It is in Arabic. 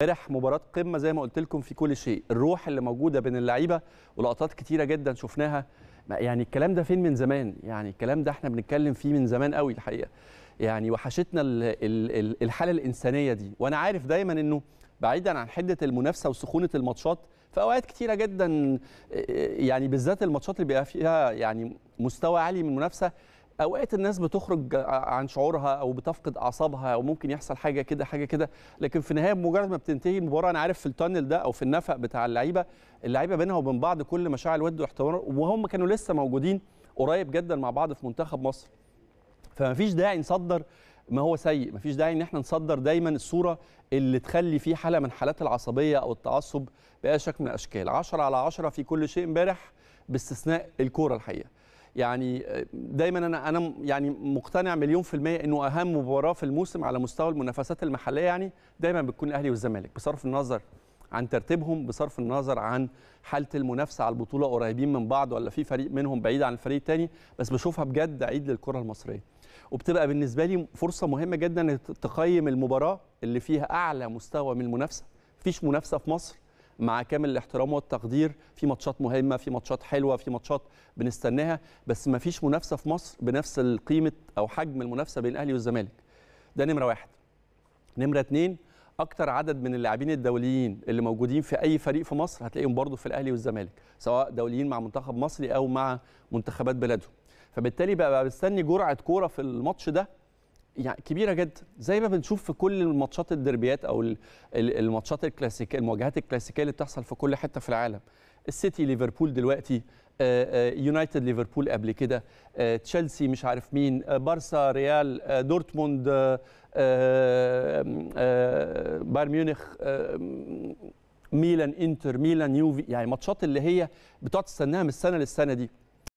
امبارح مباراه قمه زي ما قلت لكم في كل شيء الروح اللي موجوده بين اللعيبه ولقطات كتيره جدا شفناها يعني الكلام ده فين من زمان يعني الكلام ده احنا بنتكلم فيه من زمان قوي الحقيقه يعني وحشتنا الحاله الانسانيه دي وانا عارف دايما انه بعيدا عن حده المنافسه وسخونه الماتشات في اوقات كتيره جدا آه، آه، يعني بالذات الماتشات اللي بيبقى فيها يعني مستوى عالي من المنافسه اوقات الناس بتخرج عن شعورها او بتفقد اعصابها او ممكن يحصل حاجه كده حاجه كده لكن في النهايه بمجرد ما بتنتهي المباراه انا عارف في التانل ده او في النفق بتاع اللعيبه اللعيبه بينها وبين بعض كل مشاعر الود واحترام وهم كانوا لسه موجودين قريب جدا مع بعض في منتخب مصر فما فيش داعي نصدر ما هو سيء ما فيش داعي ان احنا نصدر دايما الصوره اللي تخلي في حاله من حالات العصبيه او التعصب باي شكل من الاشكال 10 على 10 في كل شيء امبارح باستثناء الكوره الحقيقه يعني دايما انا انا يعني مقتنع مليون في الميه انه اهم مباراه في الموسم على مستوى المنافسات المحليه يعني دايما بتكون الاهلي والزمالك بصرف النظر عن ترتيبهم بصرف النظر عن حاله المنافسه على البطوله قريبين من بعض ولا في فريق منهم بعيد عن الفريق الثاني بس بشوفها بجد عيد للكره المصريه وبتبقى بالنسبه لي فرصه مهمه جدا انك تقيم المباراه اللي فيها اعلى مستوى من المنافسه مفيش منافسه في مصر مع كامل الاحترام والتقدير في ماتشات مهمه في ماتشات حلوه في ماتشات بنستناها بس ما فيش منافسه في مصر بنفس القيمه او حجم المنافسه بين الاهلي والزمالك ده نمره واحد نمره اتنين اكتر عدد من اللاعبين الدوليين اللي موجودين في اي فريق في مصر هتلاقيهم برضو في الاهلي والزمالك سواء دوليين مع منتخب مصري او مع منتخبات بلادهم فبالتالي بقى بستني جرعه كوره في الماتش ده يعني كبيره جدا زي ما بنشوف في كل الماتشات الدربيات او الماتشات الكلاسيكيه المواجهات الكلاسيكيه اللي بتحصل في كل حته في العالم السيتي ليفربول دلوقتي آه، آه، يونايتد ليفربول قبل كده آه، تشيلسي مش عارف مين بارسا ريال دورتموند بايرن ميونخ ميلان انتر ميلان يوفي يعني ماتشات اللي هي بتقعد تستناها من السنه للسنه دي